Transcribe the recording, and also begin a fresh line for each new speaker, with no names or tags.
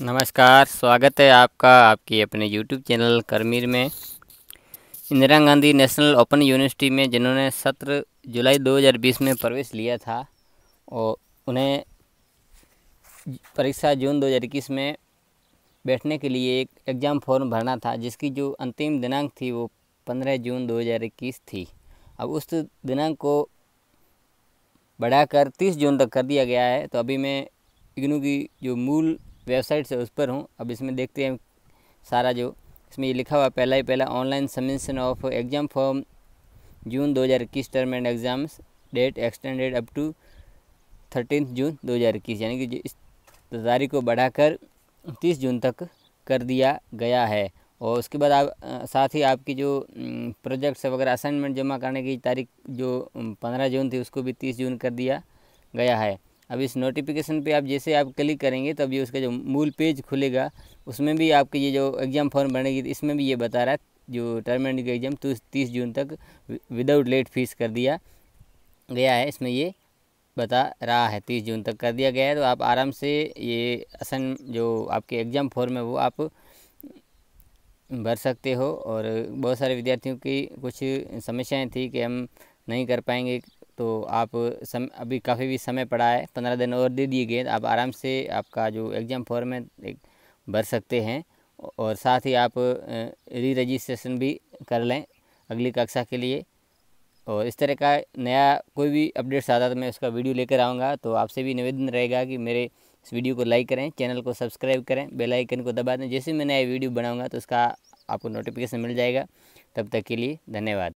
नमस्कार स्वागत है आपका आपके अपने यूट्यूब चैनल करमीर में Indira Gandhi national open university में जिन्होंने सत्रह जुलाई 2020 में प्रवेश लिया था और उन्हें परीक्षा जून 2021 में बैठने के लिए एक एग्ज़ाम फॉर्म भरना था जिसकी जो अंतिम दिनांक थी वो 15 जून 2021 थी अब उस दिनांक को बढ़ाकर 30 जून तक कर दिया गया है तो अभी मैं इग्नू की जो मूल वेबसाइट से उस पर हूँ अब इसमें देखते हैं सारा जो इसमें ये लिखा हुआ पहला ही पहला online submission of exam form June 2021 term end exams date extended up to thirteen June 2021 यानी कि इस तारीख को बढ़ाकर तीस जून तक कर दिया गया है और उसके बाद आप साथ ही आपकी जो प्रोजेक्ट्स वगैरह असाइनमेंट जमा करने की तारीख जो पंद्रह जून थी उसको भी तीस जून कर दिया गया है अब इस नोटिफिकेशन पे आप जैसे आप क्लिक करेंगे तब ये उसका जो मूल पेज खुलेगा उसमें भी आपके ये जो एग्ज़ाम फॉर्म बनेगी इसमें भी ये बता रहा है जो टर्म एंड एग्ज़ाम तीस जून तक विदाउट लेट फीस कर दिया गया है इसमें ये बता रहा है तीस जून तक कर दिया गया है तो आप आराम से ये असन जो आपके एग्ज़ाम फॉर्म है वो आप भर सकते हो और बहुत सारे विद्यार्थियों की कुछ समस्याएं थी कि हम नहीं कर पाएंगे तो आप सम अभी काफ़ी भी समय पड़ा है पंद्रह दिन और दे दिए गए आप आराम से आपका जो एग्ज़ाम फॉर्म है भर सकते हैं और साथ ही आप री रजिस्ट्रेशन भी कर लें अगली कक्षा के लिए और इस तरह का नया कोई भी अपडेट्स आता तो मैं उसका वीडियो लेकर आऊँगा तो आपसे भी निवेदन रहेगा कि मेरे इस वीडियो को लाइक करें चैनल को सब्सक्राइब करें बेल आइकन को दबा दें जैसे मैं नया वीडियो बनाऊँगा तो उसका आपको नोटिफिकेशन मिल जाएगा तब तक के लिए धन्यवाद